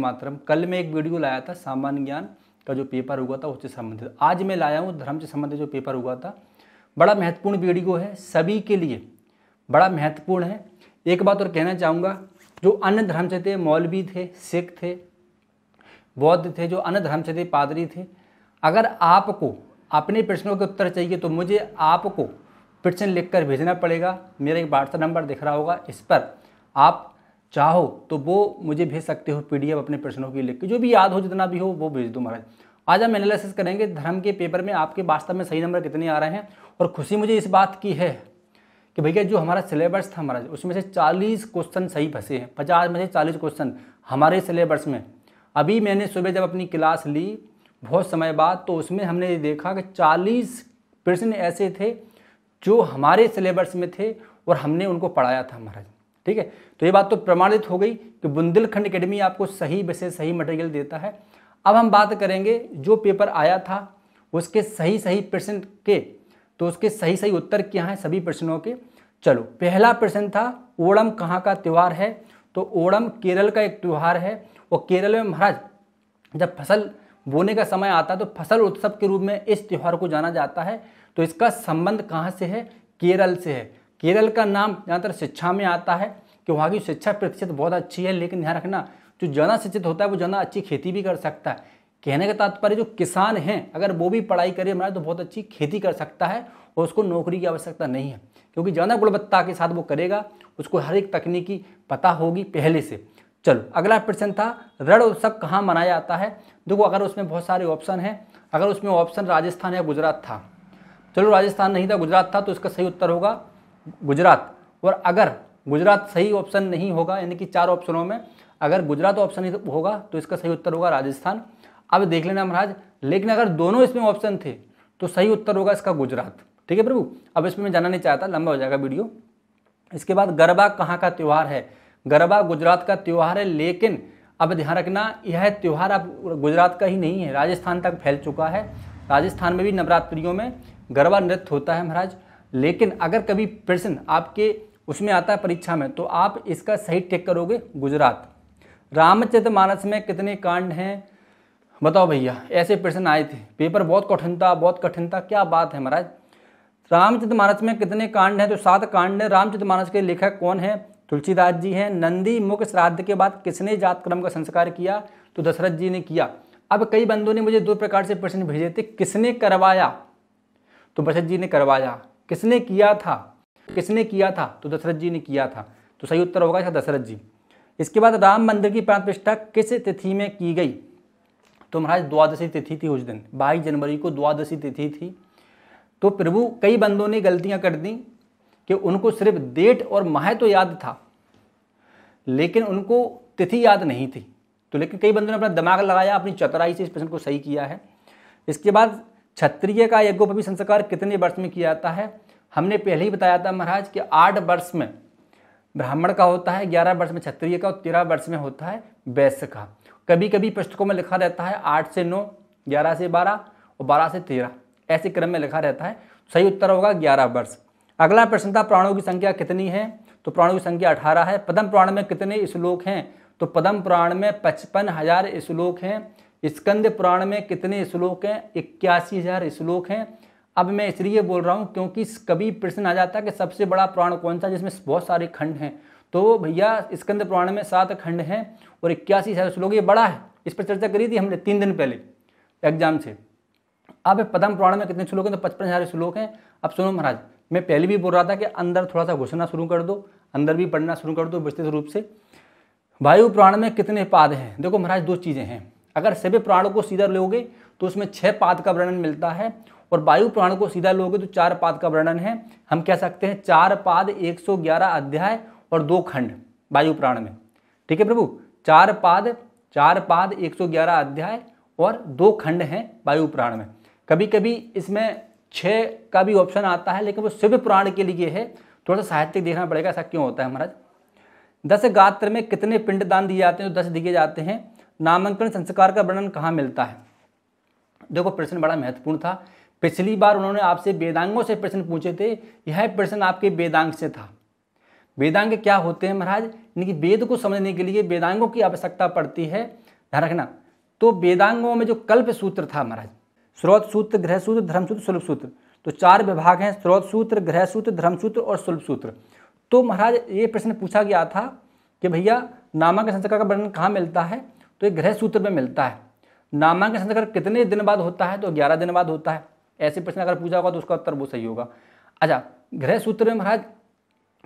मात्रम कल मैं एक वीडियो लाया था सामान्य ज्ञान का जो पेपर हुआ था उससे संबंधित आज मैं लाया हूँ धर्म से संबंधित जो पेपर हुआ था बड़ा महत्वपूर्ण वीडियो है सभी के लिए बड़ा महत्वपूर्ण है एक बात और कहना चाहूँगा जो अन्य धर्म से थे मौलवी थे सिख थे बौद्ध थे जो अन्य धर्म से थे पादरी थे अगर आपको अपने प्रश्नों के उत्तर चाहिए तो मुझे आपको प्रश्न लिखकर भेजना पड़ेगा मेरा एक व्हाट्सएप नंबर दिख रहा होगा इस पर आप चाहो तो वो मुझे भेज सकते हो पी अपने प्रश्नों के लिख के जो भी याद हो जितना भी हो वो भेज दो महाराज आज हम एनालिसिस करेंगे धर्म के पेपर में आपके वास्तव में सही नंबर कितने आ रहे हैं और खुशी मुझे इस बात की है कि भैया जो हमारा सिलेबस था महाराज उसमें से 40 क्वेश्चन सही फंसे हैं 50 में से 40 क्वेश्चन हमारे सिलेबस में अभी मैंने सुबह जब अपनी क्लास ली बहुत समय बाद तो उसमें हमने ये देखा कि 40 प्रश्न ऐसे थे जो हमारे सिलेबस में थे और हमने उनको पढ़ाया था महाराज ठीक है तो ये बात तो प्रमाणित हो गई कि बुंदेलखंड अकेडमी आपको सही वैसे सही मटेरियल देता है अब हम बात करेंगे जो पेपर आया था उसके सही सही प्रश्न के तो उसके सही सही उत्तर क्या हैं सभी प्रश्नों के चलो पहला प्रश्न था ओणम कहाँ का त्यौहार है तो ओणम केरल का एक त्यौहार है और केरल में महाराज जब फसल बोने का समय आता है तो फसल उत्सव के रूप में इस त्यौहार को जाना जाता है तो इसका संबंध कहाँ से है केरल से है केरल का नाम ज़्यादातर शिक्षा में आता है कि वहाँ की शिक्षा प्रतिशत बहुत अच्छी है लेकिन ध्यान रखना जो ज़्यादा शिक्षित होता है वो ज़्यादा अच्छी खेती भी कर सकता है कहने का तात्पर्य जो किसान हैं अगर वो भी पढ़ाई करे हमारा तो बहुत अच्छी खेती कर सकता है और उसको नौकरी की आवश्यकता नहीं है क्योंकि ज़्यादा गुणवत्ता के साथ वो करेगा उसको हर एक तकनीकी पता होगी पहले से चलो अगला प्रश्न था रण उत्सव कहाँ मनाया जाता है देखो अगर उसमें बहुत सारे ऑप्शन हैं अगर उसमें ऑप्शन राजस्थान या गुजरात था चलो राजस्थान नहीं था गुजरात था तो इसका सही उत्तर होगा गुजरात और अगर गुजरात सही ऑप्शन नहीं होगा यानी कि चार ऑप्शनों में अगर गुजरात ऑप्शन होगा तो इसका सही उत्तर होगा राजस्थान अब देख लेना महाराज लेकिन अगर दोनों इसमें ऑप्शन थे तो सही उत्तर होगा इसका गुजरात ठीक है प्रभु अब इसमें मैं जाना नहीं चाहता लंबा हो जाएगा वीडियो इसके बाद गरबा कहाँ का त्यौहार है गरबा गुजरात का त्यौहार है लेकिन अब ध्यान रखना यह त्यौहार अब गुजरात का ही नहीं है राजस्थान तक फैल चुका है राजस्थान में भी नवरात्रियों में गरबा नृत्य होता है महाराज लेकिन अगर कभी प्रश्न आपके उसमें आता है परीक्षा में तो आप इसका सही टेक करोगे गुजरात रामचरित मानस में कितने कांड हैं बताओ भैया ऐसे प्रश्न आए थे पेपर बहुत कठिन था बहुत कठिन था क्या बात है महाराज रामचरित मानस में कितने कांड हैं तो सात कांड हैं रामचरित मानस के लेखक कौन है तुलसीदास जी हैं नंदी मुख श्राद्ध के बाद किसने जात क्रम का संस्कार किया तो दशरथ जी ने किया अब कई बंधुओं ने मुझे दो प्रकार से प्रश्न भेजे थे किसने करवाया तो बशरथ जी ने करवाया किसने किया था किसने किया था तो दशरथ जी ने किया था तो सही उत्तर होगा इसका दशरथ जी इसके बाद राम मंदिर की प्राण प्रतिष्ठा किस तिथि में की गई तो महाराज द्वादशी तिथि थी उस दिन बाईस जनवरी को द्वादशी तिथि थी तो प्रभु कई बंदों ने गलतियां कर दी कि उनको सिर्फ डेट और माह तो याद था लेकिन उनको तिथि याद नहीं थी तो लेकिन कई बंदों ने अपना दिमाग लगाया अपनी चतुराई से इस प्रश्न को सही किया है इसके बाद क्षत्रिय का यज्ञोपवी संस्कार कितने वर्ष में किया जाता है हमने पहले ही बताया था महाराज कि आठ वर्ष में ब्राह्मण का होता है ग्यारह वर्ष में क्षत्रिय का और तेरह वर्ष में होता है वैश्य का कभी कभी पुस्तकों में लिखा रहता है आठ से नौ ग्यारह से बारह और बारह से तेरह ऐसे क्रम में लिखा रहता है सही उत्तर होगा ग्यारह वर्ष अगला प्रश्न था प्राणों की संख्या कितनी है तो प्राणों की संख्या अठारह है पदम प्राण में कितने श्लोक हैं तो पदम पुराण में पचपन हजार श्लोक हैं स्कंद पुराण में कितने श्लोक हैं इक्यासी हजार श्लोक हैं अब मैं इसलिए बोल रहा हूँ क्योंकि कभी प्रश्न आ जाता है कि सबसे बड़ा पुराण कौन सा जिसमें बहुत सारे खंड हैं तो भैया स्कंद पुराण में सात खंड हैं और इक्यासी हजार श्लोक ये बड़ा है इस पर चर्चा करी थी हमने तीन दिन पहले एग्जाम से अब पदम पुराण में कितने श्लोक हैं तो पचपन हजार श्लोक हैं अब सुनो महाराज मैं पहले भी बोल रहा था कि अंदर थोड़ा सा घुसना शुरू कर दो अंदर भी पढ़ना शुरू कर दो विस्तृत रूप से वायु पुराण में कितने पाद हैं देखो महाराज दो चीज़ें हैं अगर सभी प्राणों को सीधा लोगे तो उसमें छह पाद का वर्णन मिलता है और वायु प्राण को सीधा लोगे तो चार पाद का वर्णन है हम कह सकते हैं चार पाद 111 अध्याय और दो खंड वायु प्राण में ठीक है प्रभु चार पाद चार पाद 111 अध्याय और दो खंड हैं वायु प्राण में कभी कभी इसमें छः का भी ऑप्शन आता है लेकिन वो शिव प्राण के लिए है थोड़ा सा साहित्य देखना पड़ेगा ऐसा क्यों होता है महाराज दस गात्र में कितने पिंडदान दिए जाते हैं तो दस दिए जाते हैं नामांकन संस्कार का वर्णन कहाँ मिलता है देखो प्रश्न बड़ा महत्वपूर्ण था पिछली बार उन्होंने आपसे वेदांगों से प्रश्न पूछे थे यह प्रश्न आपके वेदांग से था वेदांग क्या होते हैं महाराज इनकी वेद को समझने के लिए वेदांगों की आवश्यकता पड़ती है ध्यान रखना तो वेदांगों में जो कल्प सूत्र था महाराज स्रोत सूत्र ग्रह सूत्र धर्म सूत्र सुलभ सूत्र तो चार विभाग हैं स्रोत सूत्र ग्रह सूत्र धर्म सूत्र और सुलभ सूत्र तो महाराज ये प्रश्न पूछा गया था कि भैया नामांकन संस्कार का वर्णन कहाँ मिलता है तो ये ग्रह सूत्र में मिलता है नामांकन संस्कार कितने दिन बाद होता है तो ग्यारह दिन बाद होता है ऐसे प्रश्न अगर पूछा होगा तो उसका उत्तर वो सही होगा अच्छा गृह सूत्र में महाराज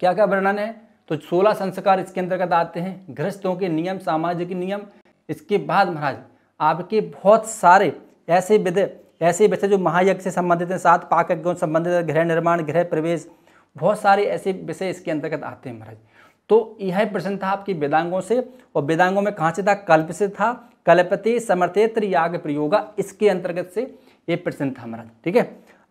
क्या क्या वर्णन है तो सोलह संस्कार इसके अंतर्गत आते हैं गृहस्थों के नियम सामाजिक नियम इसके बाद महाराज आपके बहुत सारे ऐसे विधि ऐसे विषय जो महायज्ञ से संबंधित हैं सात पाक यज्ञों से संबंधित गृह निर्माण गृह प्रवेश बहुत सारे ऐसे विषय इसके अंतर्गत आते हैं महाराज तो यह प्रश्न था आपकी वेदांगों से और वेदांगों में कहाँ से था कल्प से था कल्पते समर्थेत्र याग प्रयोगा इसके अंतर्गत से ये प्रश्न था हमारा ठीक है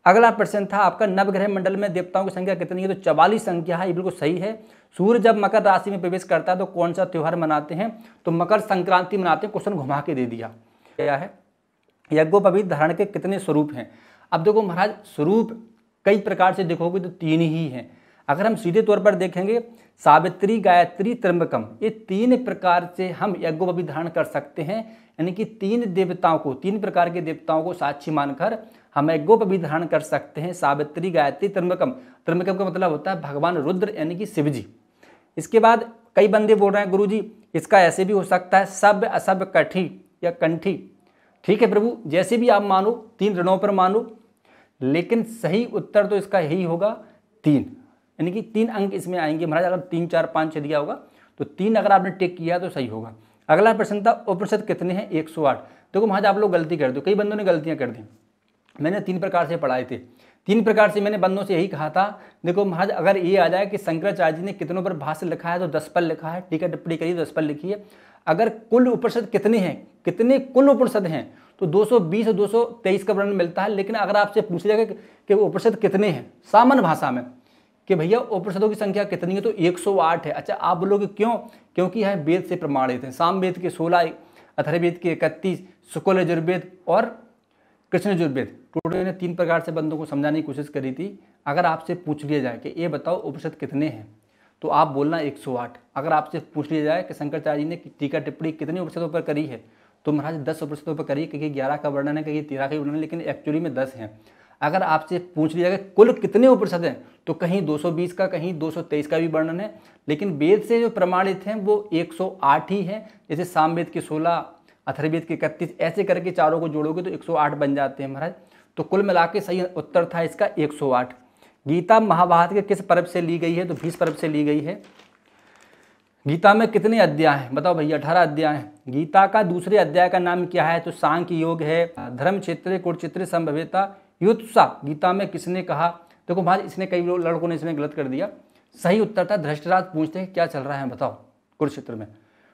अगला प्रश्न था आपका नवग्रह मंडल में देवताओं की संख्या कितनी है तो चवालीस संख्या है ये बिल्कुल सही है सूर्य जब मकर राशि में प्रवेश करता है तो कौन सा त्यौहार मनाते हैं तो मकर संक्रांति मनाते हैं क्वेश्चन घुमा के दे दिया गया है यज्ञोपवीत धारण के कितने स्वरूप हैं अब देखो महाराज स्वरूप कई प्रकार से देखोगे तो तीन ही हैं अगर हम सीधे तौर पर देखेंगे सावित्री गायत्री त्रम्बकम ये तीन प्रकार से हम यज्ञोपवी धारण कर सकते हैं यानी कि तीन देवताओं को तीन प्रकार के देवताओं को साक्षी मानकर हम यज्ञोपवी धारण कर सकते हैं सावित्री गायत्री त्रम्बकम त्रम्बकम का मतलब होता है भगवान रुद्र यानी कि शिव जी इसके बाद कई बंदे बोल रहे हैं गुरु जी इसका ऐसे भी हो सकता है सब असब कठी या कंठी ठीक है प्रभु जैसे भी आप मानो तीन ऋणों पर मानो लेकिन सही उत्तर तो इसका यही होगा तीन यानी कि तीन अंक इसमें आएंगे महाराज अगर तीन चार पाँच छः दिया होगा तो तीन अगर आपने टेक किया तो सही होगा अगला प्रश्न था उपनिषद कितने हैं एक सौ आठ देखो महाराज आप लोग गलती कर दो कई बंदों ने गलतियाँ कर दी मैंने तीन प्रकार से पढ़ाए थे तीन प्रकार से मैंने बंदों से यही कहा था देखो महाराज अगर ये आ जाए कि शंकराचार्य जी ने कितनों पर भाष्य लिखा है तो दस पर लिखा है टीका टिप्पणी करिए दस पर लिखी है अगर कुल उपनिषद कितने हैं कितने कुल उपनिषद हैं तो 220 और 223 का वर्णन मिलता है लेकिन अगर आपसे पूछ जाएगा कि वो उपनिषद कितने हैं सामान्य भाषा में कि भैया उपनिषदों की संख्या कितनी है तो 108 है अच्छा आप बोलोगे क्यों क्योंकि यह वेद से प्रमाणित है वेद के 16 अथर्वेद के 31 शुक्ल यजुर्वेद और कृष्ण यजुर्वेद टोटल ने तीन प्रकार से बंदों को समझाने की कोशिश करी थी अगर आपसे पूछ लिया जाए कि ये बताओ उपनिषद कितने हैं तो आप बोलना एक अगर आपसे पूछ लिया जाए कि शंकराचार्य जी ने टीका टिप्पणी कितनी उपनिषदों पर करी है तो महाराज दस उपनिषदों पर करी क्योंकि ग्यारह का वर्णन है क्योंकि तेरह का वर्णन है लेकिन एक्चुअली में दस हैं अगर आपसे पूछ लिया जाए कुल कितने उपनिषद हैं तो कहीं 220 का कहीं 223 का भी वर्णन है लेकिन वेद से जो प्रमाणित हैं वो 108 ही हैं जैसे सामवेद के 16 अथर्वेद के इकतीस ऐसे करके चारों को जोड़ोगे तो 108 बन जाते हैं महाराज तो कुल मिला के सही उत्तर था इसका 108 गीता महाभारत के किस पर्व से ली गई है तो भीष पर्व से ली गई है गीता में कितने अध्याय हैं बताओ भैया अठारह अध्याय हैं गीता का दूसरे अध्याय का नाम क्या है तो सांख्य योग है धर्म क्षेत्र कुरुक्षेत्र संभव्यता युत्सा गीता में किसने कहा देखो महाराज इसने कई लड़कों ने इसमें गलत कर दिया सही उत्तर था धृष्टराज पूछते हैं क्या चल रहा है बताओ कुरुक्षेत्र में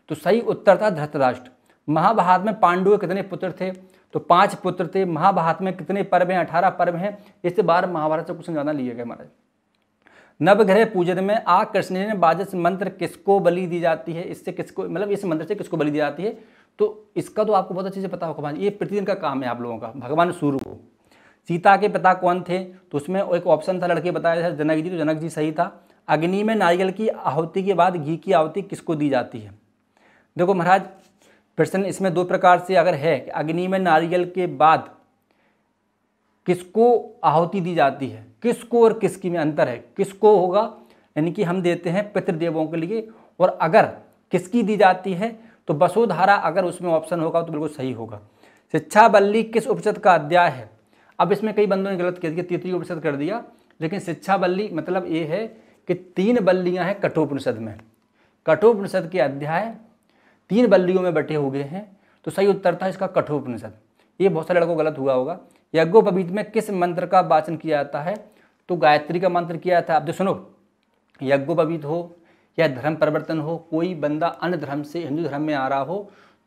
तो सही उत्तर था धृतराष्ट्र महाभारत में पांडु कितने पुत्र थे तो पांच पुत्र थे महाभारत में कितने पर्व हैं अठारह पर्व हैं इससे बार महाभारत से क्वेश्चन ज़्यादा लिए गए महाराज नवग्रह पूजन में आ कृष्ण ने बाजस मंत्र किसको बलि दी जाती है इससे किसको मतलब इस मंत्र से किसको बलि दी जाती है तो इसका तो आपको बहुत अच्छे से पता होगा ये प्रतिदिन का काम है आप लोगों का भगवान सूर्य को सीता के पिता कौन थे तो उसमें एक ऑप्शन था लड़के बताया था जनक जी तो जनक जी सही था अग्नि में नारियल की आहुति के बाद घी की आहुति किसको दी जाती है देखो महाराज प्रश्न इसमें दो प्रकार से अगर है कि अग्नि में नारियल के बाद किसको आहुति दी जाती है किसको और किसकी में अंतर है किसको होगा यानी कि हम देते हैं पितृदेवों के लिए और अगर किसकी दी जाती है तो बसोधारा अगर उसमें ऑप्शन होगा तो बिल्कुल सही होगा शिक्षा बल्ली किस उपनिषद का अध्याय है अब इसमें कई बंदों ने गलत कह दिया तीतरी उपनिषद कर दिया लेकिन शिक्षा बल्ली मतलब ये है कि तीन बल्लियाँ हैं कठोपनिषद में कठोपनिषद के अध्याय तीन बल्लियों में बटे हुए हैं तो सही उत्तर था इसका कठोपनिषद ये बहुत सारे लड़कों को गलत हुआ होगा यज्ञोपवीत में किस मंत्र का वाचन किया जाता है तो गायत्री का मंत्र किया जाता है आप जो सुनो यज्ञोपवीत हो या धर्म परिवर्तन हो कोई बंदा अन्य धर्म से हिंदू धर्म में आ रहा हो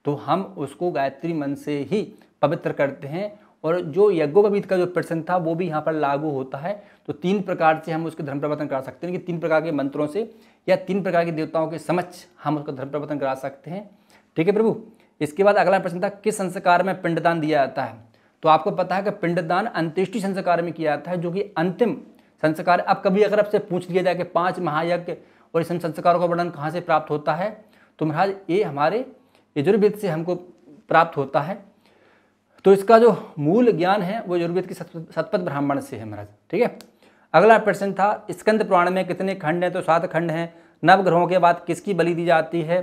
तो हम उसको गायत्री मन से ही पवित्र करते हैं और जो यज्ञोपवीत का जो प्रश्न था वो भी यहाँ पर लागू होता है तो तीन प्रकार से हम उसके धर्म प्रवर्तन करा सकते हैं कि तीन प्रकार के मंत्रों से या तीन प्रकार के देवताओं के समक्ष हम उसका धर्म प्रवर्तन करा सकते हैं ठीक है प्रभु इसके बाद अगला प्रश्न था किस संस्कार में पिंडदान दिया जाता है तो आपको पता है कि पिंडदान अंत्येष्टि संस्कार में किया जाता है जो कि अंतिम संस्कार अब कभी अगर आपसे पूछ लिया जाए कि पाँच महायज्ञ और इस संस्कारों का वर्णन कहाँ से प्राप्त होता है तो महाराज ये हमारे यजुर्वेद से हमको प्राप्त होता है तो इसका जो मूल ज्ञान है वो यजुर्वेद की सतपथ ब्राह्मण से है महाराज ठीक है अगला प्रश्न था स्कंद पुराण में कितने खंड हैं तो सात खंड हैं नवग्रहों के बाद किसकी बलि दी जाती है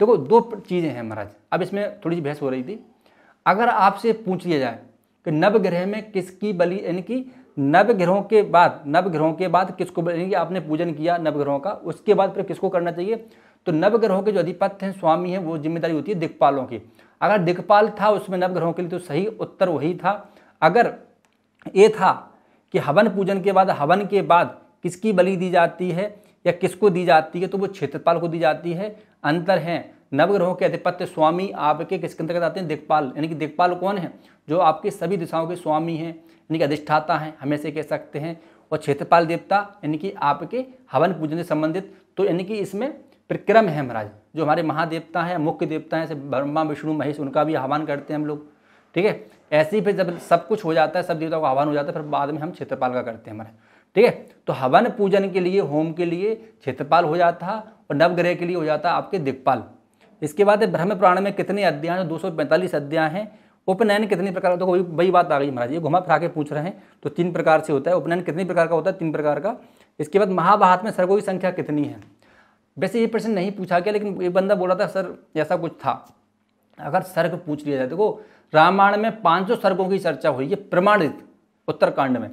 देखो दो चीज़ें हैं महाराज अब इसमें थोड़ी सी बहस हो रही थी अगर आपसे पूछ लिया जाए कि नवग्रह में किसकी बलि यानी कि नवग्रहों के बाद नवग्रहों के बाद किसको यानी कि आपने पूजन किया नवग्रहों का उसके बाद फिर किसको करना चाहिए तो नवग्रहों के जो अधिपत्य हैं स्वामी हैं वो जिम्मेदारी होती है दिखपालों की अगर दिखपाल था उसमें नवग्रहों के लिए तो सही उत्तर वही था अगर ये था कि हवन पूजन के बाद हवन के बाद किसकी बलि दी जाती है या किसको दी जाती है तो वो क्षेत्रपाल को दी जाती है अंतर हैं नवग्रहों के अधिपत्य स्वामी आपके किसके अंतर्गत आते हैं दिखपाल यानी कि दिखपाल कौन है जो आपके सभी दिशाओं के स्वामी हैं यानी कि अधिष्ठाता हैं से कह सकते हैं और क्षेत्रपाल देवता यानी कि आपके हवन पूजन से संबंधित तो यानी कि इसमें प्रक्रम है महाराज जो हमारे महादेवता हैं मुख्य देवता हैं ब्रह्मा विष्णु महेश उनका भी आह्वान करते हैं हम लोग ठीक है ऐसे ही फिर जब सब कुछ हो जाता है सब देवताओं का आह्वान हो जाता है फिर बाद में हम क्षेत्रपाल का करते हैं महाराज ठीक है तो हवन पूजन के लिए होम के लिए क्षेत्रपाल हो जाता है और नवग्रह के लिए हो जाता है आपके दिक्पाल इसके बाद ब्रह्म प्राण में कितने अध्याय दो सौ पैंतालीस अध्याय हैं उपनयन कितने प्रकार होता है वही बात आ गई महाराज ये घुमा फिरा के पूछ रहे हैं तो तीन प्रकार से होता है उपनयन कितने प्रकार का होता है तीन प्रकार का इसके बाद महाभारत में सर्गों की संख्या कितनी है वैसे ये प्रश्न नहीं पूछा गया लेकिन ये बंदा बोला था सर ऐसा कुछ था अगर सर्ग पूछ लिया जाए देखो रामायण में पाँचों सर्गों की चर्चा हुई है प्रमाणित उत्तरकांड में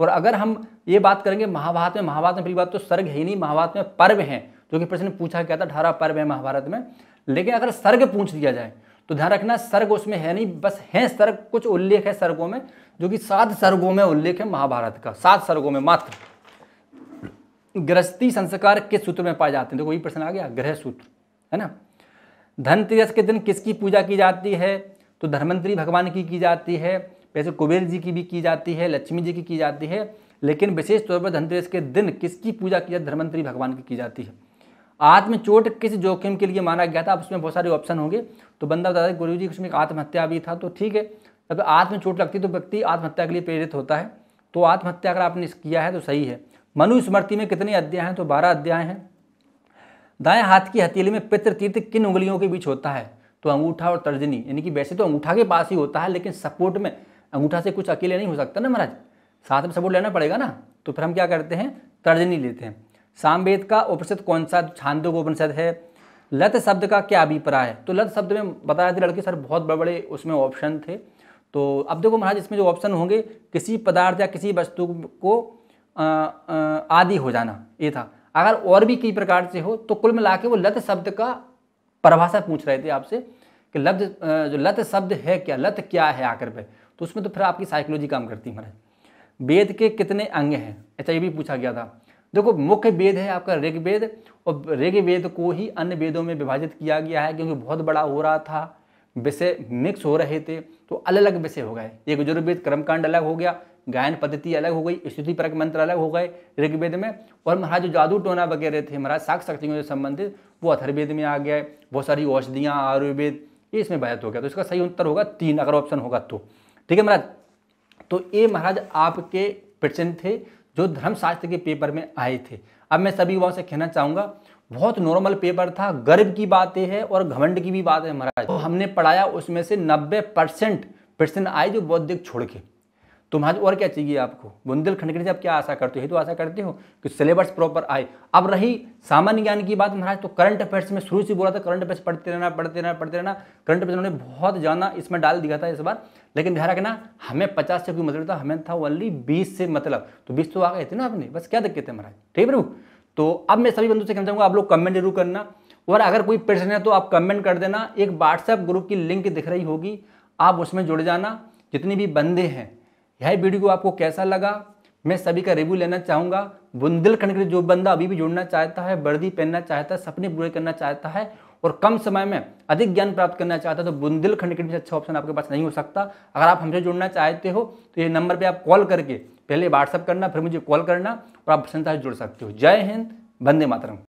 और अगर हम ये बात करेंगे महाभारत में महाभारत में पहली बात तो सर्ग है ही नहीं महाभारत में पर्व हैं जो कि प्रश्न पूछा गया था अठारह पर्व है महाभारत में लेकिन अगर सर्ग पूछ दिया जाए तो ध्यान रखना सर्ग उसमें है नहीं बस है सर्ग कुछ उल्लेख है सर्गों में जो कि सात सर्गों में उल्लेख है महाभारत का सात सर्गों में मात्र गृहस्थी संस्कार किस सूत्र में पाए जाते हैं देखो तो ये प्रश्न आ गया ग्रह सूत्र है ना धनतेरस के दिन किसकी पूजा की जाती है तो धर्मंतरी भगवान की की जाती है वैसे कुबेर जी की भी की जाती है लक्ष्मी जी की की जाती है लेकिन विशेष तौर पर धनतेरस के दिन किसकी पूजा की जाती है धर्मंतरी भगवान की की जाती है आत्मचोट किस जोखिम के लिए माना गया था उसमें बहुत सारे ऑप्शन होंगे तो बंदा बता दें गुरु जी उसमें आत्महत्या भी था तो ठीक है अगर आत्मचोट लगती है तो व्यक्ति आत्महत्या के लिए प्रेरित होता है तो आत्महत्या अगर आपने किया है तो सही है मनुस्मृति में कितने अध्याय हैं तो बारह अध्याय हैं दाएं हाथ की हथेली में पितृतीर्थ किन उंगलियों के बीच होता है तो अंगूठा और तर्जनी यानी कि वैसे तो अंगूठा के पास ही होता है लेकिन सपोर्ट में अंगूठा से कुछ अकेले नहीं हो सकता ना महाराज साथ में सपोर्ट लेना पड़ेगा ना तो फिर हम क्या करते हैं तर्जनी लेते हैं सामवेद का उपनिषद कौन सा को उपनिषद है लत शब्द का क्या अभिप्राय है तो लत शब्द में बताया थे लड़के सर बहुत बड़े बड़े उसमें ऑप्शन थे तो अब देखो महाराज इसमें जो ऑप्शन होंगे किसी पदार्थ या किसी वस्तु को आदि हो जाना ये था अगर और भी कई प्रकार से हो तो कुल मिला के वो लत शब्द का परिभाषा पूछ रहे थे आपसे कि लत जो लत शब्द है क्या लत क्या है आकर पे तो उसमें तो फिर आपकी साइकोलॉजी काम करती है महाराज वेद के कितने अंग हैं अच्छा ये भी पूछा गया था देखो मुख्य वेद है आपका ऋग वेद और ऋग वेद को ही अन्य वेदों में विभाजित किया गया है क्योंकि बहुत बड़ा हो रहा था विषय मिक्स हो रहे थे तो अलग अलग विषय हो गए एक यजुर्वेद कर्मकांड अलग हो गया गायन पद्धति अलग हो गई स्तुति परक मंत्र अलग हो गए ऋग्वेद में और महाराज जो जादू टोना वगैरह थे महाराज साक्ष शक्तियों से संबंधित वो अथर्वेद में आ गया बहुत सारी औषधियाँ आयुर्वेद ये इसमें व्ययत हो गया तो इसका सही उत्तर होगा तीन अगर ऑप्शन होगा तो ठीक है महाराज तो ये महाराज आपके प्रश्न थे जो धर्मशास्त्र के पेपर में आए थे अब मैं सभी युवाओं से कहना चाहूँगा बहुत नॉर्मल पेपर था गर्व की बातें हैं और घमंड की भी बात है महाराज तो हमने पढ़ाया उसमें से 90 परसेंट प्रश्न आए जो बौद्धिक छोड़ के तो महाराज और क्या चाहिए आपको बुंदेलखंड के से आप क्या आशा करते हो तो आशा करते हो कि सिलेबस प्रॉपर आए अब रही सामान्य ज्ञान की बात महाराज तो करंट अफेयर्स में शुरू से बोला था करंट अफेयर्स पढ़ते रहना पढ़ते रहना पढ़ते रहना करंट अफेयर्स उन्होंने बहुत ज़्यादा इसमें डाल दिया था इस बार लेकिन ध्यान रखना हमें पचास से कोई मतलब था हमें था ओनली बीस से मतलब तो बीस तो आ गए थे ना आपने बस क्या दिक्कत है महाराज ठीक है प्रभु तो अब मैं सभी बंधु से कहना चाहूँगा आप लोग कमेंट जरूर करना और अगर कोई प्रश्न है तो आप कमेंट कर देना एक व्हाट्सएप ग्रुप की लिंक दिख रही होगी आप उसमें जुड़ जाना जितनी भी बंदे हैं यह वीडियो को आपको कैसा लगा मैं सभी का रिव्यू लेना चाहूँगा बुंदेलखंड के जो बंदा अभी भी जुड़ना चाहता है वर्दी पहनना चाहता है सपने पूरे करना चाहता है और कम समय में अधिक ज्ञान प्राप्त करना चाहता है तो बुंदेलखंड के अच्छा ऑप्शन आपके पास नहीं हो सकता अगर आप हमसे जुड़ना चाहते हो तो ये नंबर पर आप कॉल करके पहले व्हाट्सअप करना फिर मुझे कॉल करना और आप संसार से जुड़ सकते हो जय हिंद वंदे मातरम